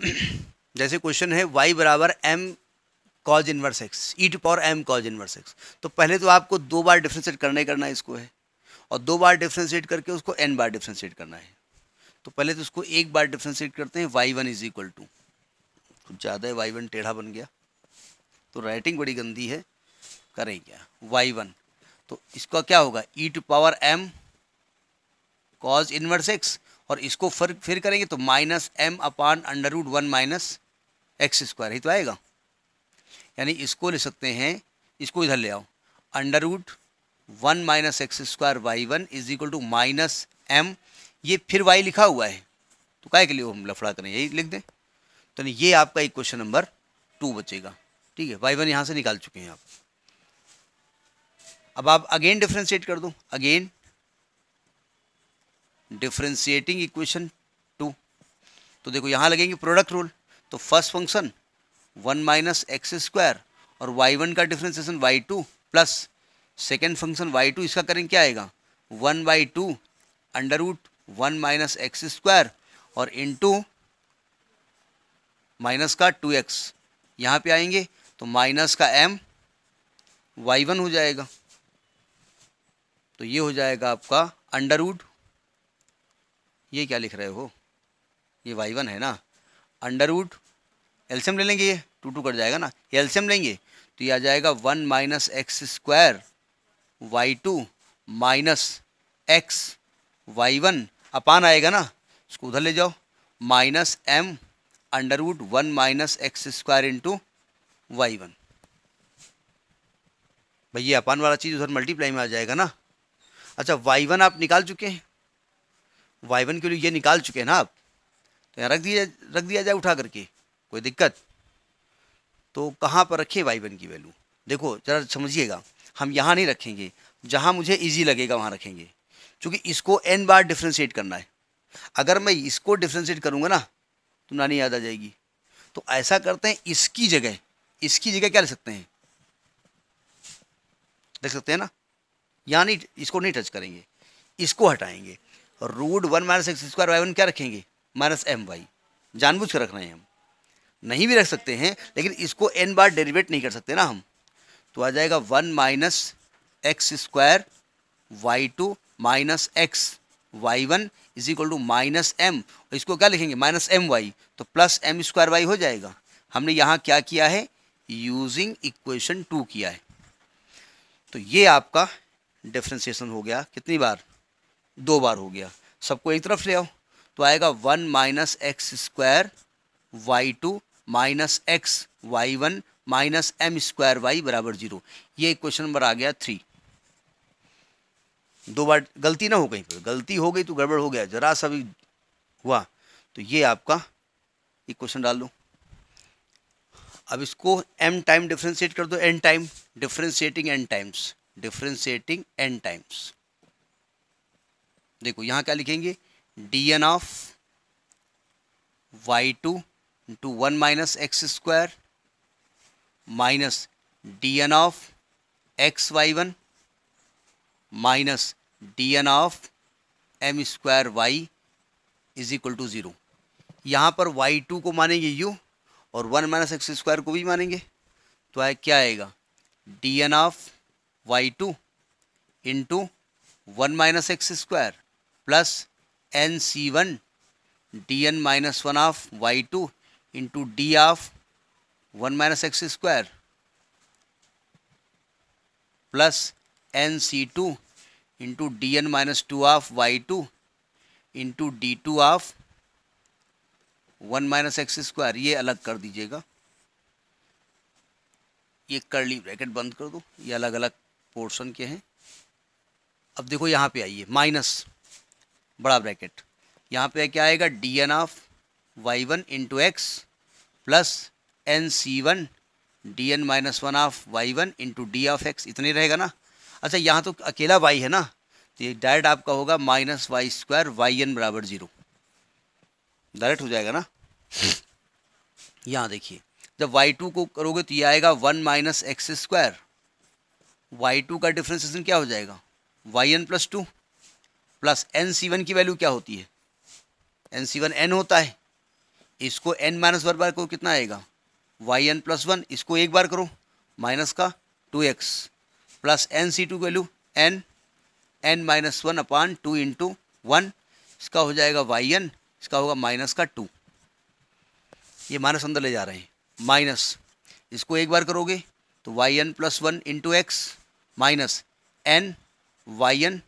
जैसे क्वेश्चन है वाई बराबर m cos inverse x e to power m cos inverse x तो पहले तो आपको दो बार डिफ्रेंशिएट करने करना है इसको है और दो बार डिफ्रेंशिएट करके उसको एन बार डिफ्रेंशिएट करना है तो पहले तो उसको एक बार डिफ्रेंशिएट करते हैं y one is equal to कुछ ज़्यादा है वाई वन टेढ़ा बन गया तो राइटिंग बड़ी गंदी है करें क्या वाई वन तो इसका क्या होगा e to power m cos inverse x और इसको फिर फिर करेंगे तो minus m upon under root one minus x square ही तो आएगा यानी इसको ले सकते हैं इसको इधर ले आओ under root one minus x square y one is equal to minus m ये फिर वाई लिखा हुआ है तो काय के लिए हम लफड़ा करें यही लिख दें तो नहीं ये आपका एक क्वेश्चन नंबर टू बचेगा ठीक है वाई वन यहाँ से निकाल चुके हैं आप अब आप अगेन डिफ्रेंशिएट कर दो अगेन डिफ्रेंशिएटिंग इक्वेशन टू तो देखो यहाँ लगेंगे प्रोडक्ट रूल तो first function one minus x square और वाई वन का differentiation y two plus second function y two इसका करेंगे क्या आएगा one by two under root one minus x square और इन टू माइनस का टू एक्स यहाँ पर आएंगे तो माइनस का एम वाई वन हो जाएगा तो ये हो जाएगा आपका अंडर रूट ये क्या लिख रहे हो ये वाई वन है ना अंडर वुड एल्सियम ले लेंगे ये टू टू कट जाएगा ना ये एल्सियम लेंगे तो ये आ जाएगा one minus x square y two minus x y one upon आएगा ना इसको उधर ले जाओ minus m under one minus x square into y one भैया अपान वाला चीज़ उधर मल्टीप्लाई में आ जाएगा ना अच्छा वाई वन आप निकाल चुके हैं वाई वन के लिए ये निकाल चुके हैं ना आप तो यहाँ रख दिया रख दिया जाए उठा करके कोई दिक्कत तो कहाँ पर रखें वाई वन की वैल्यू देखो ज़रा समझिएगा हम यहाँ नहीं रखेंगे जहाँ मुझे ईजी लगेगा वहाँ रखेंगे क्योंकि इसको एन बार डिफ्रेंशिएट करना है अगर मैं इसको डिफ्रेंशिएट करूँगा ना तो नानी याद आ जाएगी तो ऐसा करते हैं इसकी जगह इसकी जगह क्या ले सकते हैं देख सकते हैं ना यहाँ नहीं इसको नहीं टच करेंगे इसको हटाएंगे root one minus x square y one क्या रखेंगे माइनस एम वाई जानबूझ कर रख रहे हैं हम नहीं भी रख सकते हैं लेकिन इसको एन बार डेरिवेट नहीं कर सकते ना हम तो आ जाएगा one minus x square y two minus x y one is equal to minus m इसको क्या लिखेंगे माइनस एम वाई तो प्लस एम स्क्वायर वाई हो जाएगा हमने यहाँ क्या किया है यूजिंग इक्वेशन टू किया है तो ये आपका डिफ्रेंसिएशन हो गया कितनी बार दो बार हो गया सबको एक तरफ ले आओ तो आएगा one minus x square y two minus x y one minus m square y बराबर जीरो ये क्वेश्चन नंबर आ गया थ्री दो बार गलती ना हो कहीं पर गलती हो गई तो गड़बड़ हो गया जरा सा भी हुआ तो ये आपका एक क्वेश्चन डाल दो अब इसको एम टाइम डिफ्रेंशिएट कर दो n time differentiating n times differentiating n times देखो यहाँ क्या लिखेंगे d n of y two into one minus x square minus d n of x y one minus d n of m square y is equal to zero यहाँ पर Y to को मानेंगे you और one minus x square को भी मानेंगे तो आए क्या आएगा d n of y two into one minus x square plus n c one d n minus one of y two into d of one minus x square plus n c two into d n minus two of y two into d two of one minus x square ये अलग कर दीजिएगा ये कर ली bracket बंद कर दो ये अलग अलग पोर्शन के हैं अब देखो यहाँ पे आइए माइनस बड़ा ब्रैकेट यहाँ पे क्या आएगा d n of y one into x plus n c one d n minus one of y one into d of x इतने रहेगा ना अच्छा यहाँ तो अकेला वाई है ना तो ये डायरेक्ट आपका होगा minus y square y n बराबर जीरो डायरेक्ट हो जाएगा ना यहाँ देखिए जब वाई टू को करोगे तो ये आएगा one minus x square y two का डिफ्रेंसिएशन क्या हो जाएगा y n plus two plus n c one की वैल्यू क्या होती है एन सी वन एन होता है इसको एन माइनस वन बार करो कितना आएगा वाई एन प्लस वन इसको एक बार करो माइनस का two x plus n c two value n n minus one upon two into one इसका हो जाएगा वाई एन इसका होगा माइनस का टू ये माइनस अंदर ले जा रहे हैं माइनस इसको एक बार करोगे तो y n plus one into x minus n y n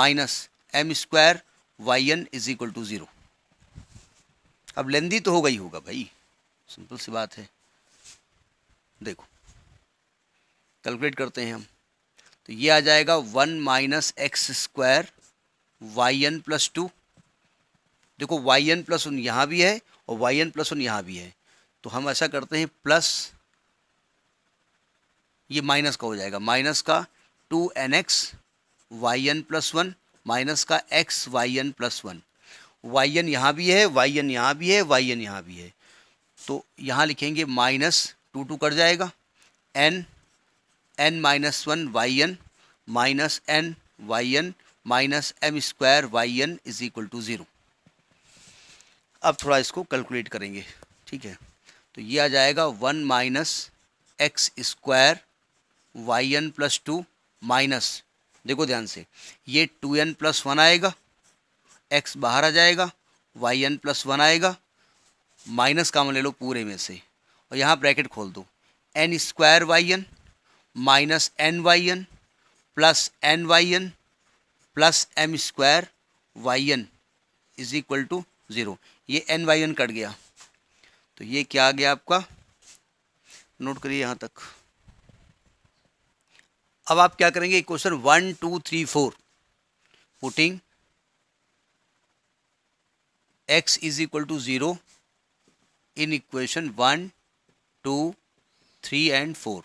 minus m square y n is equal to zero अब लेंदी तो होगा ही होगा भाई सिंपल सी बात है देखो कैलकुलेट करते हैं हम तो ये आ जाएगा one minus x square y n plus two देखो वाई एन प्लस वन यहाँ भी है और वाई एन प्लस वन यहाँ भी है तो हम ऐसा करते हैं प्लस ये माइनस का हो जाएगा माइनस का two n x y n plus one minus का x y n plus one y n यहाँ भी है वाई एन यहाँ भी है वाई एन यहाँ भी है तो यहाँ लिखेंगे माइनस टू टू कट जाएगा n n minus one y n minus n y n minus m square y n is equal to zero अब थोड़ा इसको कैलकुलेट करेंगे ठीक है तो ये आ जाएगा one minus x square y n plus two minus देखो ध्यान से ये टू एन प्लस वन आएगा एक्स बाहर आ जाएगा वाई एन प्लस वन आएगा माइनस कामन ले लो पूरे में से और यहाँ ब्रैकेट खोल दो n square y n minus n y n plus n y n plus m square y n is equal to zero ये एन वाई एन कट गया तो ये क्या आ गया आपका नोट करिए यहाँ तक अब आप क्या करेंगे question one two three four putting x is equal to zero in equation one two three and four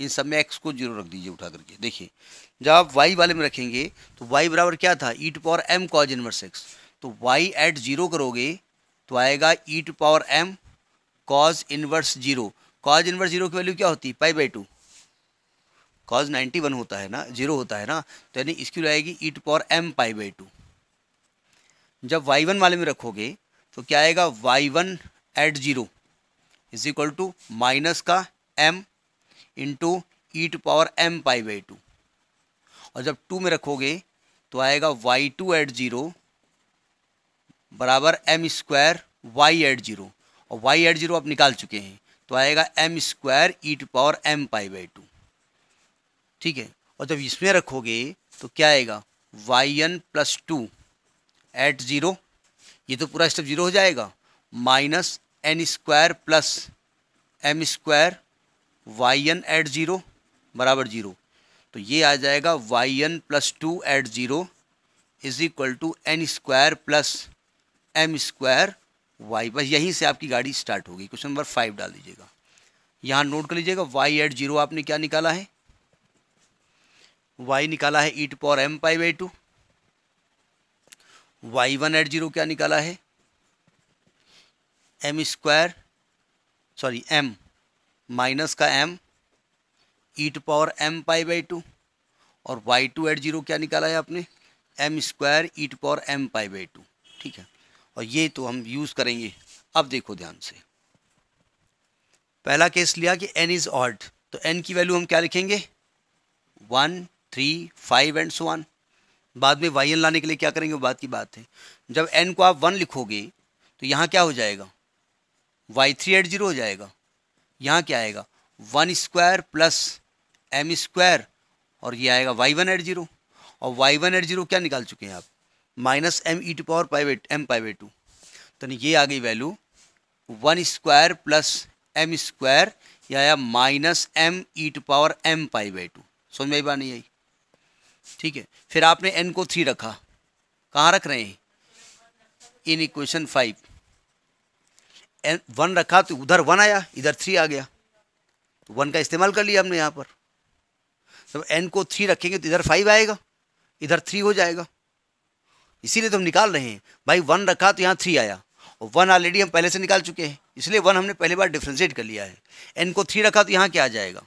in सब में एक्स को जीरो रख दीजिए उठा करके देखिए जब आप वाई वाले में रखेंगे तो वाई बराबर क्या था e to power m cos inverse x तो वाई एट जीरो करोगे तो आएगा e to power m cos inverse zero cos inverse zero की वैल्यू क्या होती है pi by two cos ninety one होता है ना जीरो होता है ना तो यानी इसकी आएगी e to power m pi by two जब वाई वन वाले में रखोगे तो क्या आएगा y one at zero is equal to minus का m into e to power m pi by two और जब टू में रखोगे तो आएगा वाई टू एट जीरो बराबर m square y at zero और वाई एट जीरो आप निकाल चुके हैं तो आएगा m square e to power m pi by two ठीक है और जब इसमें रखोगे तो क्या आएगा y n plus two at zero ये तो पूरा स्टेप ज़ीरो हो जाएगा minus n square plus m square y n at zero बराबर ज़ीरो तो ये आ जाएगा y n plus two at zero is equal to n square plus m square y बस यहीं से आपकी गाड़ी स्टार्ट होगी क्वेश्चन नंबर फाइव डाल दीजिएगा यहाँ नोट कर लीजिएगा वाई एट जीरो आपने क्या निकाला है वाई निकाला है e to power m pi by two y one at zero क्या निकाला है m square sorry m minus का m e to power m pi by two और वाई टू एट जीरो क्या निकाला है आपने m square e to power m pi by two ठीक है और ये तो हम यूज़ करेंगे अब देखो ध्यान से पहला केस लिया कि एन इज़ ऑर्ड तो एन की वैल्यू हम क्या लिखेंगे one three five and so on बाद में वाई एन लाने के लिए क्या करेंगे वो बात की बात है जब एन को आप वन लिखोगे तो यहाँ क्या हो जाएगा वाई थ्री एट जीरो हो जाएगा यहाँ क्या आएगा one square plus m square और ये आएगा वाई वन एट जीरो और वाई वन एट जीरो क्या निकाल चुके हैं आप minus m e to power pi m pi by two तो ये आ गई value one square plus m square या आया minus m e to power m pi by two समझ में आई बात नहीं आई ठीक है फिर आपने एन को थ्री रखा कहाँ रख रहे हैं in equation five n one रखा तो उधर वन आया इधर थ्री आ गया तो वन का इस्तेमाल कर लिया हमने यहाँ पर तो एन को थ्री रखेंगे तो इधर फाइव आएगा इधर थ्री हो जाएगा इसीलिए तो हम निकाल रहे हैं भाई वन रखा तो यहाँ थ्री आया और वन ऑलरेडी हम पहले से निकाल चुके हैं इसलिए वन हमने पहली बार डिफ्रेंशिएट कर लिया है एन को थ्री रखा तो यहाँ क्या आ जाएगा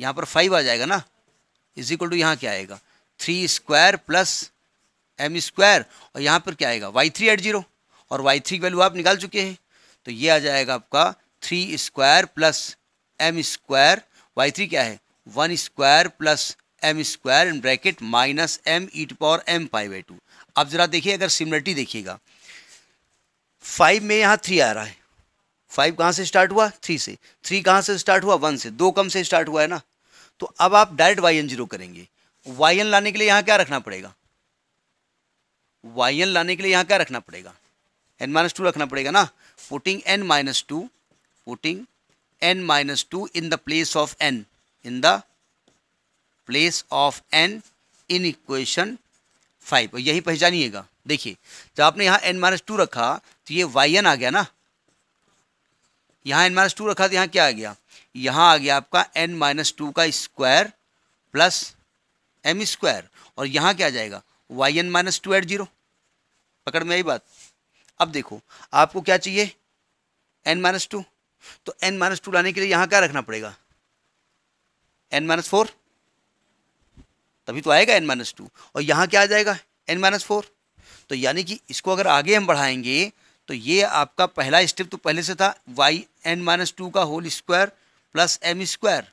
यहाँ पर फाइव आ जाएगा ना इज इक्वल टू यहाँ क्या आएगा three square plus m square और यहाँ पर क्या आएगा वाई थ्री एट जीरो और वाई थ्री वैल्यू आप निकाल चुके हैं तो ये आ जाएगा आपका three square plus m square y three क्या है one square plus m square in bracket minus m e to power m pi by two अब ज़रा देखिए अगर सिमिलरिटी देखिएगा फाइव में यहाँ थ्री आ रहा है फाइव कहाँ से स्टार्ट हुआ थ्री से थ्री कहाँ से स्टार्ट हुआ वन से दो कम से स्टार्ट हुआ है ना तो अब आप डायरेक्ट वाई एन जीरो करेंगे वाई एन लाने के लिए यहां क्या रखना पड़ेगा वाई एन लाने के लिए यहां क्या रखना पड़ेगा एन माइनस टू रखना पड़ेगा ना putting n minus two putting n minus two in the place of n in the place of n in equation five यही पहचानिएगा देखिए जब आपने यहां एन माइनस टू रखा तो ये वाई एन आ गया ना यहां एन माइनस टू रखा तो यहां क्या आ गया यहां आ गया आपका एन माइनस टू का स्क्वायर प्लस एम स्क्वायर और यहाँ क्या आ जाएगा y n minus two at zero पकड़ में आई बात अब देखो आपको क्या चाहिए एन माइनस टू तो एन माइनस टू लाने के लिए यहाँ क्या रखना पड़ेगा एन माइनस फोर तभी तो आएगा एन माइनस टू और यहाँ क्या आ जाएगा एन माइनस फोर तो यानी कि इसको अगर आगे हम बढ़ाएंगे तो ये आपका पहला स्टेप तो पहले से था वाई एन माइनस टू का whole square plus m square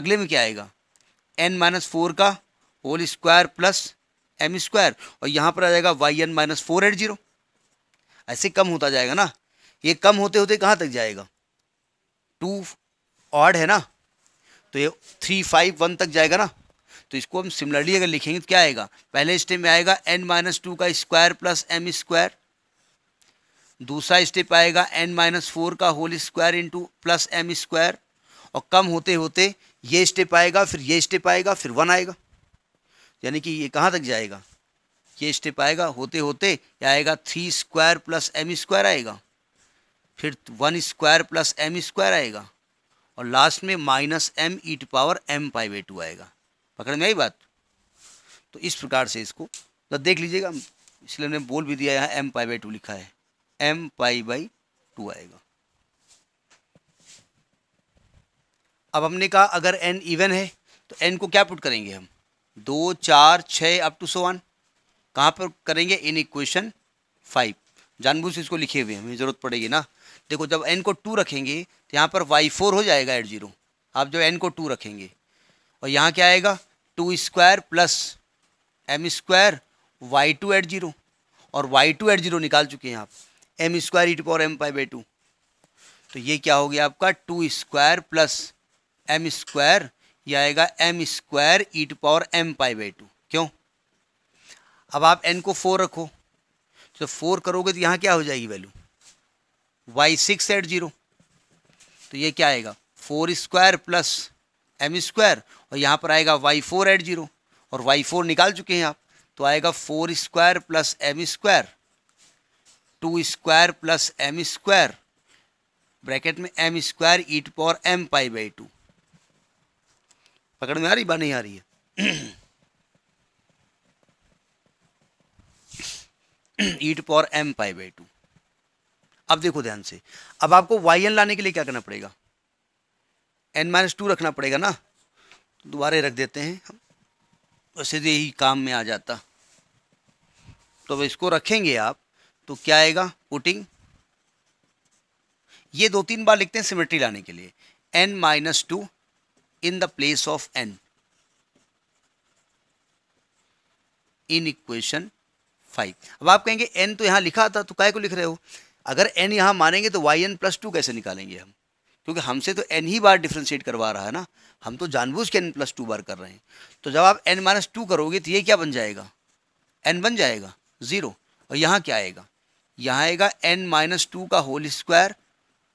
अगले में क्या आएगा एन माइनस फोर का whole square plus m square और यहाँ पर आ जाएगा y n minus four at zero ऐसे कम होता जाएगा ना ये कम होते होते कहाँ तक जाएगा टू ऑड है ना तो ये थ्री फाइव वन तक जाएगा ना तो इसको हम सिमिलरली अगर लिखेंगे तो क्या आएगा पहले स्टेप में आएगा एन माइनस टू का स्क्वायर प्लस एम स्क्वायर दूसरा स्टेप आएगा एन माइनस फोर का whole square two plus m square और कम होते होते ये स्टेप आएगा फिर ये स्टेप आएगा फिर वन आएगा यानी कि ये कहाँ तक जाएगा ये स्टेप आएगा होते होते ये आएगा three square plus m square आएगा फिर one square plus m square आएगा और लास्ट में minus m e to power m pi by two आएगा पकड़ में आई बात तो इस प्रकार से इसको तो देख लीजिएगा इसलिए हमने बोल भी दिया यहाँ एम पाई बाई टू लिखा है एम पाई बाई टू आएगा अब हमने कहा अगर एन इवन है तो एन को क्या पुट करेंगे हम दो चार छः अप टू सो वन कहाँ पर करेंगे इन इक्वेशन फाइव जानबूझ इसको लिखे हुए हमें ज़रूरत पड़ेगी ना देखो जब एन को टू रखेंगे तो यहाँ पर वाई फोर हो जाएगा एट जीरो आप जब एन को टू रखेंगे और यहाँ क्या आएगा two square plus m square y two at zero और वाई टू एट जीरो निकाल चुके हैं आप m square e to power m pi by two तो ये क्या हो गया आपका two square plus m square ये आएगा m square e to power m pi by two क्यों अब आप एन को फोर रखो तो फोर करोगे तो यहाँ क्या हो जाएगी value y six at zero तो ये क्या आएगा four square plus m square और यहाँ पर आएगा वाई फोर एट जीरो और वाई फोर निकाल चुके हैं आप तो आएगा four square plus m square two square plus m square bracket में m square e to power m pi by two पकड़ में आ रही बात नहीं आ रही है e to power m pi by two अब देखो ध्यान से अब आपको वाई एन लाने के लिए क्या करना पड़ेगा एन माइनस टू रखना पड़ेगा ना दोबारे रख देते हैं हम वैसे तो यही काम में आ जाता तो अब इसको रखेंगे आप तो क्या आएगा पुटिंग ये दो तीन बार लिखते हैं सिमेट्री लाने के लिए n minus two in the place of n in equation five अब आप कहेंगे एन तो यहां लिखा था तो काय को लिख रहे हो अगर एन यहां मानेंगे तो वाई एन प्लस टू कैसे निकालेंगे हम क्योंकि हमसे तो एन ही बार डिफ्रेंशिएट करवा रहा है ना हम तो जानबूझ के एन प्लस टू बार कर रहे हैं तो जब आप एन माइनस टू करोगे तो ये क्या बन जाएगा एन बन जाएगा ज़ीरो और यहाँ क्या आएगा यहाँ आएगा एन माइनस टू का whole square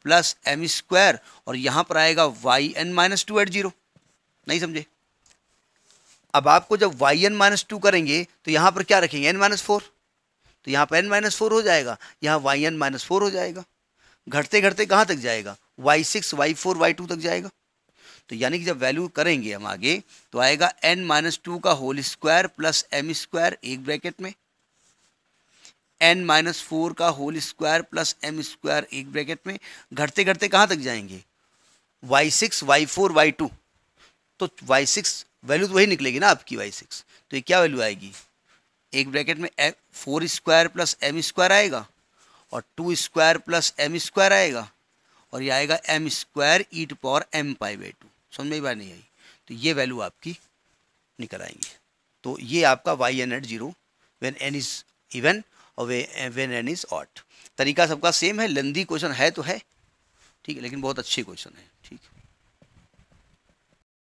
plus m square और यहां पर आएगा y n minus two at zero नहीं समझे अब आपको जब वाई एन माइनस टू करेंगे तो यहां पर क्या रखेंगे एन माइनस फोर तो यहां पर एन माइनस फोर हो जाएगा यहां वाई एन माइनस फोर हो जाएगा घटते घटते कहाँ तक जाएगा y six y four y two तक जाएगा तो यानी कि जब वैल्यू करेंगे हम आगे तो आएगा एन माइनस टू का whole square plus m square एक ब्रैकेट में एन माइनस फोर का whole square plus m square एक ब्रैकेट में घटते घटते कहाँ तक जाएंगे y six y four y two तो वाई सिक्स वैल्यू तो वही निकलेगी ना आपकी वाई सिक्स तो ये क्या वैल्यू आएगी एक ब्रैकेट में four square plus m square आएगा और two square plus m square आएगा और ये आएगा m square e to power m pi by two समझ में बात नहीं आई तो ये वैल्यू आपकी निकल आएंगी तो ये आपका y n at zero when n is even और वे वेन एन इज ऑट तरीका सबका सेम है लेंदी क्वेश्चन है तो है ठीक है लेकिन बहुत अच्छे क्वेश्चन है ठीक